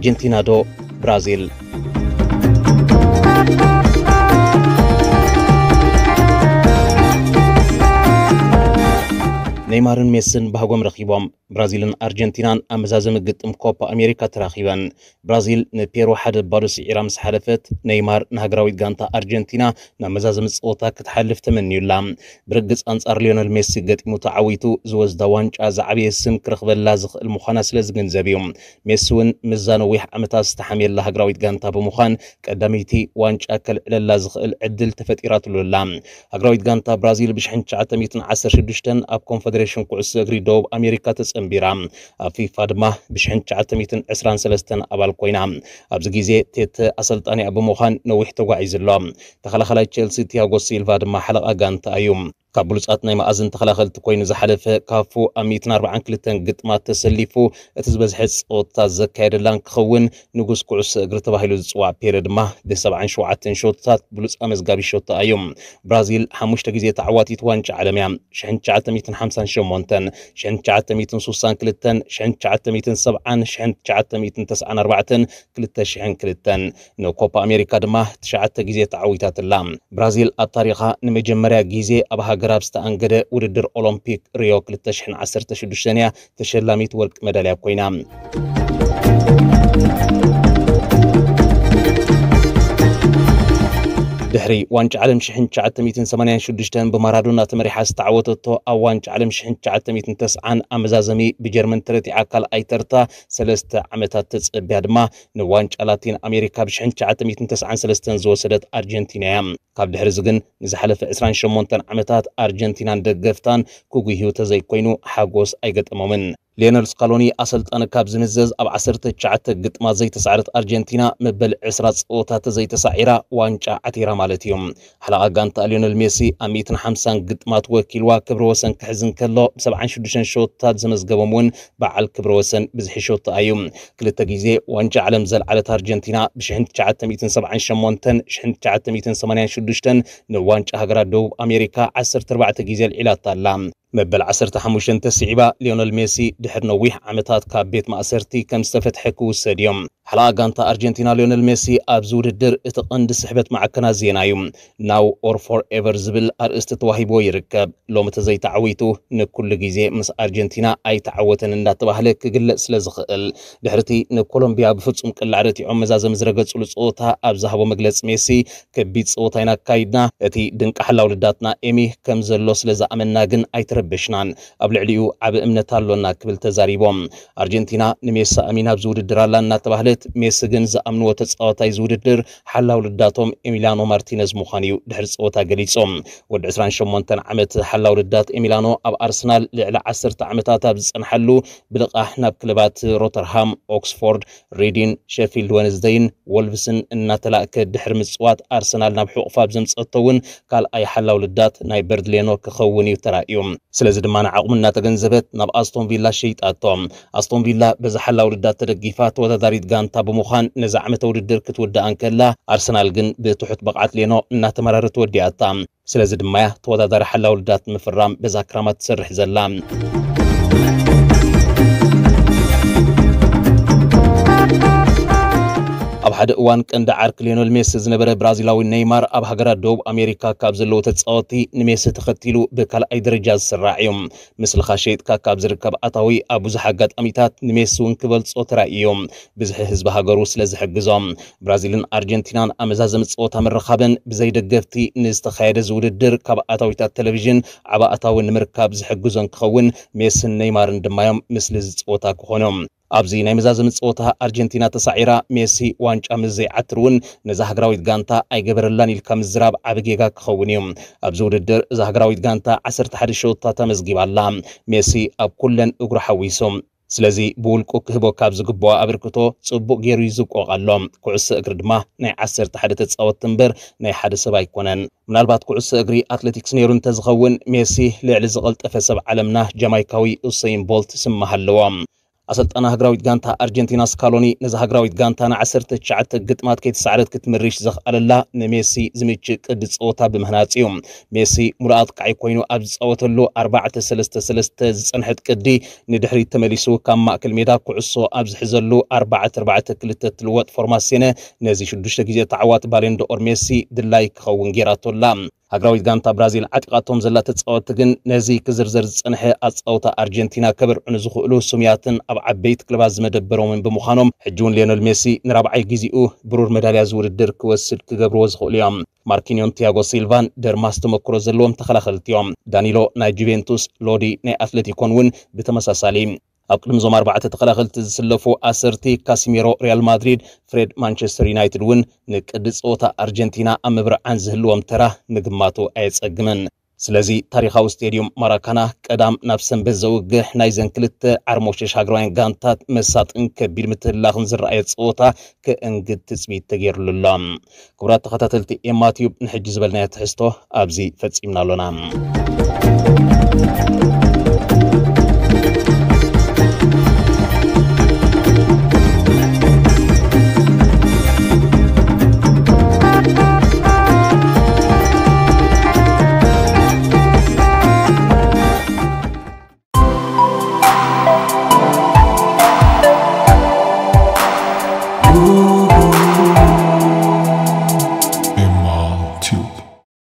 አርጀንቲና ዶ ብራዚል ነይማርን ሜስን ብሃጎም ረኺቦም ብራዚልን ኣርጀንቲናን ኣብ መዛዘሚ ግጥም ኮፓ ኣሜሪካ ተራኺበን ብራዚል ንፔሮ ሓደ ባዶ ስዒራ ምስ ሓለፈት ነይማር ንሃገራዊት ጋንታ ኣርጀንቲና ናብ መዛዘሚ ፀወታ ክትሓልፍ ተመኒዩላ ብርግፅ ኣንጻር ሊዮነል ሜሲ ገጢሙ ተዓዊቱ ዝወዝዳ ዋንጫ ዝዓበየ ስም ክረኽበላ ዝኽእል ምዃና ስለ ዝገንዘብ እዩ ሜሲ እውን ምዛ ነዊሕ ዓመታት ዝተሓምየላ ሃገራዊት ጋንታ ብምዃን ቀዳመይቲ ዋንጫ ከልዕለላ ዝኽእል ዕድል ተፈጢራትሉላ ሃገራዊት ጋንታ ብራዚል ብ1916 ኣብ ኮንፌደሬሽን فدراسيون كؤس اغري دوب امريكا تصمبيرام في فادما بشحن 923 ابال كوينام ابزغيزي تيت اسلطاني ابو موخان نوحتو غايزلو تخلخلاي تشيلسي تياغو سيلفا دما حلقه غانت ايوم ካብ ብሉፃት ናይ መኣዝን ተኸላኸልቲ ኮይኑ ዝሓለፈ ካፉ ኣብ 142 ግጥማት ተሰሊፉ እቲ ዝበዝሐ ፀወታታት ዘካየደላን ክኸውን ንጉስ ኩዕሶ እግሪ ተባሂሉ ዝፅዋዕ ፔረ ድማ ብ77 ሾቶታት ብሉፅ ኣመዝጋቢ ሾቶ እዮም ብራዚል ሓሙሽተ ግዜ ተዓዋቲት ዋንጫ ዓለም እያ 1958 ንኮፓ ኣሜሪካ ድማ ትሽዓተ ግዜ ተዓዊታትላ ብራዚል ኣብ ታሪኻ ንመጀመርያ ግዜ ኣብ ሃገር ኣብ ዝተኣንገደ ውድድር ኦሎምፒክ ሪዮ 2016 እያ ተሸላሚት ወርቂ መዳልያ ኮይና ድሕሪ ዋንጫ ዓለም 1986 ብማራዶና ተመሪሓ ዝተዓወተቶ ኣብ ዋንጫ ዓለም 1990 ኣመዛዘሚ ብጀርመን ተረቲዓ ካልኣይ ተርታ ሰለስተ ዓመታት ተፀብያ ድማ ንዋንጫ ላቲን ኣሜሪካ ብ1993 ዝወሰደት ኣርጀንቲና እያ ካብ ድሕሪ ዚ ግን ንዝሓለፈ 28 ዓመታት ኣርጀንቲናን ደገፍታን ክጉህ ሂወተ ዘይኮይኑ ሓጎስ ኣይገጠሞምን ሌዮነል ስካሎኒ ኣሰልጣነ ካብ ዝምዘዝ ኣብ 19 ግጥማ ዘይተሳዕረት ኣርጀንቲና መበል 20 ፀወታት ዘይተሳዒራ ዋንጫ ዓቲራ ማለት እዩ ሓለቓ ጋንታ ሊዮነል ሜሲ ኣብ 150 ግጥማት ወኪልዋ ክብረ ወሰን ክሕዝን ከሎ 76 ሸወትታት ዘመዝገቦም እውን በዓል ክብረ ወሰን ብዝሒ ሸወታ እዩ ክልተ ግዜ ዋንጫ ዓለም ዘልዓለት ኣርጀንቲና ብ1978 1986 ንዋንጫ ሃገራት ደቡብ ኣሜሪካ 14 ግዜ ልዒላታ ኣላ مبل عصر تحمشن تسعيبا ليونال ميسي دحر نويح عمتات كابيت ما أسرتي كان سفتحكو سديوم ሓለቓ ጋንታ ኣርጀንቲና ሊዮነል ሜሲ ኣብ ዝውድድር እቲ ቀንዲ ስሕበት ማዕከና ዜና እዩ ናው ኦር ፎር ኤቨር ዝብል ኣርእስቲ ተዋሂቦ ይርከብ ሎሚ ተዘይተዓዊቱ ንኩሉ ግዜ ምስ ኣርጀንቲና ኣይተዓወተን እንዳተባህለ ክግለጽ ስለ ዝኽእል ድሕርቲ ንኮሎምቢያ ብፍጹም ቅላዕ ርቲዖም መዛዘም ዝረገጹሉ ፀወታ ኣብ ዝሃቦ መግለፂ ሜሲ ከቢድ ፀወታ ኢና ካይድና እቲ ድንቂ ሓላው ልዳትና ኤሚ ከም ዘሎ ስለ ዝኣመና ግን ኣይተረበሽናን ኣብ ልዕሊኡ ዓብ እምነት ኣሎና ክብል ተዛሪቦም ኣርጀንቲና ንሜሲ ኣሚና ኣብ ዝውድድር ኣላ እናተባህለት ስምዒት ሜሲ ግን ዝኣምንዎ ተፃወታይ ዝውድድር ሓላው ልዳቶም ኤሚላኖ ማርቲነዝ ምዃን እዩ ድሕሪ ፀወታ ገሊፆም ወዲ 28 ዓመት ሓላው ልዳት ኤሚላኖ ኣብ ኣርሰናል ልዕሊ 10 ዓመታት ኣብ ዝፀንሐሉ ብልቓሕ ናብ ክለባት ሮተርሃም ኦክስፎርድ ሪድን ሸፊልድ ወነዝደይን ወልቭስን እናተላእከ ድሕሪ ምፅዋት ኣርሰናል ናብ ሕቑፋብ ዘምፀቶ እውን ካልኣይ ሓላው ልዳት ናይ በርድሌኖ ክኸውን እዩ ተራእዩ ስለዚ ድማ ንዓቕሙ እናተገንዘበት ናብ ኣስቶን ቪላ ሸይጣቶም ኣስቶን ቪላ በዚ ሓላው ልዳት ተደጊፋ ተወዳዳሪት ጋንታ ساعنتا بموخان نزعمة وددر كتود أنكلا أرسنال جن بتحط بقعت لينو نتمرر تودي أتام سلازد مياه تودا دار حلا ولدات مفرام بزاكرامات سرح زلام ሓደ እዋን ቀንዲ ዓርኪ ሊዮነል ሜሲ ዝነበረ ብራዚላዊ ነይማር ኣብ ሃገራት ደቡብ ኣሜሪካ ካብ ዘለዉ ተፃወቲ ንሜሲ ተኸቲሉ ብካልኣይ ደረጃ ዝስራዕ እዮም ምስልኻ ሸይጥካ ካብ ዝርከብ ኣታዊ ኣብ ብዙሕ ኣጋጣሚታት ንሜሲ እውን ክበልፆ ተራእዮም ብዝሒ ህዝቢ ሃገሩ ስለ ዝሕግዞም ብራዚልን ኣርጀንቲናን ኣመዛዘም ፀወታ ምረኻበን ብዘይደገፍቲ ንዝተካየደ ዝውድድር ካብ ኣታዊታት ቴሌቭዥን ዓብ ኣታዊ ንምርካብ ዝሕግዞን ክኸውን ሜስን ነይማርን ድማዮም ምስሊ ዝፅወታ ክኾኖም ኣብዚ ናይ መዛዝም ፀወታ ኣርጀንቲና ተሳዒራ ሜሲ ዋንጫ ምዘ ዓትርውን ነዛ ሃገራዊት ጋንታ ኣይገበረላን ኢልካ ምዝራብ ዓብ ጌጋ ክኸውን እዩ ኣብዚ ውድድር እዛ ሃገራዊት ጋንታ 11 ሸውታ ተመዝጊባላ ሜሲ ኣብ ኩለን እግሩ ሓዊሱ ስለዚ ብውልቁ ክህቦ ካብ ዝግብኦ ኣበርክቶ ፅቡቅ ገይሩ ይዝቆቐሎ ኩዕሶ እግሪ ድማ ናይ 11 ተፃወት እምበር ናይ ሓደ ሰብ ኣይኮነን ምናልባት ኩዕሶ እግሪ ኣትለቲክስ ነይሩ እንተዝኸውን ሜሲ ልዕሊ ዝቐልጠፈ ሰብ ዓለምና ጃማይካዊ ኡሰይን ቦልት ስምሃ ኣለዎ أسلطان هجراويت غانتا أرجنتينا سكالوني نزا هجراويت غانتانا عسرت شعات قطمات كيت سعرت كت مريش زخ ألالا نميسي زميتش قدس أوتا بمهنات يوم ميسي مراد قعي كوينو أبز أوتا اللو أربعة سلست سلستة زنحت كدي ندحري تمليسو كام ماكل ميدا كعصو أبز حزلو أربعة أربعة كلتة تلوات فورماسينة نزي شدوش لكيزي تعوات بالين دور ميسي دلايك خوون جيراتو اللام ሃገራዊት ጋንታ ብራዚል ዓጢቓቶም ዘላ ተፃወቲ ግን ነዚ ክዝርዝር ዝፀንሐ ኣፃውታ ኣርጀንቲና ከብርዑን ንዝኽእሉ ስሙያትን ኣብ ዓበይቲ ክለባት ዝመደበሮምን ብምዃኖም ሕጂ እውን ሊዮነል ሜሲ ንራብዓይ ግዜኡ ብሩር መዳልያ ዝውድድር ክወስድ ክገብርዎ ዝኽእሉ እዮም ማርኪኒዮን ቲያጎ ሲልቫን ደርማስ ተመክሮ ዘለዎም ተኸላኸልቲ እዮም ዳኒሎ ናይ ጁቬንቱስ ሎዲ ናይ ኣትሌቲኮን እውን ብተመሳሳሊ ኣብ ቅድሚዞም ኣርባዕተ ተኸላኸልቲ ዝስለፉ ኣሰርቲ ካሲሚሮ ሪያል ማድሪድ ፍሬድ ማንቸስተር ዩናይትድ እውን ንቅዲ ፀወታ ኣርጀንቲና ኣብ ምብርዓን ዝህልዎም ተራ ምግማቱ ኣየፀግምን ስለዚ ታሪኻዊ ስተድዮም ማራካና ቀዳም ናብ ሰንበት ዘውግሕ ናይዘን ክልተ ዓርሞሸሽ ሃገራውያን ጋንታት መሳጥን ከቢድ ምትህላኽን ዝረኣየ ፀወታ ክእንግድ ትፅቢት ተገይሩሉሎ ክቡራት ተኸታተልቲ ኤማትዩብ ንሕጂ ዝበልናዮ ትሕዝቶ ኣብዚ ፈፂምና ኣሎና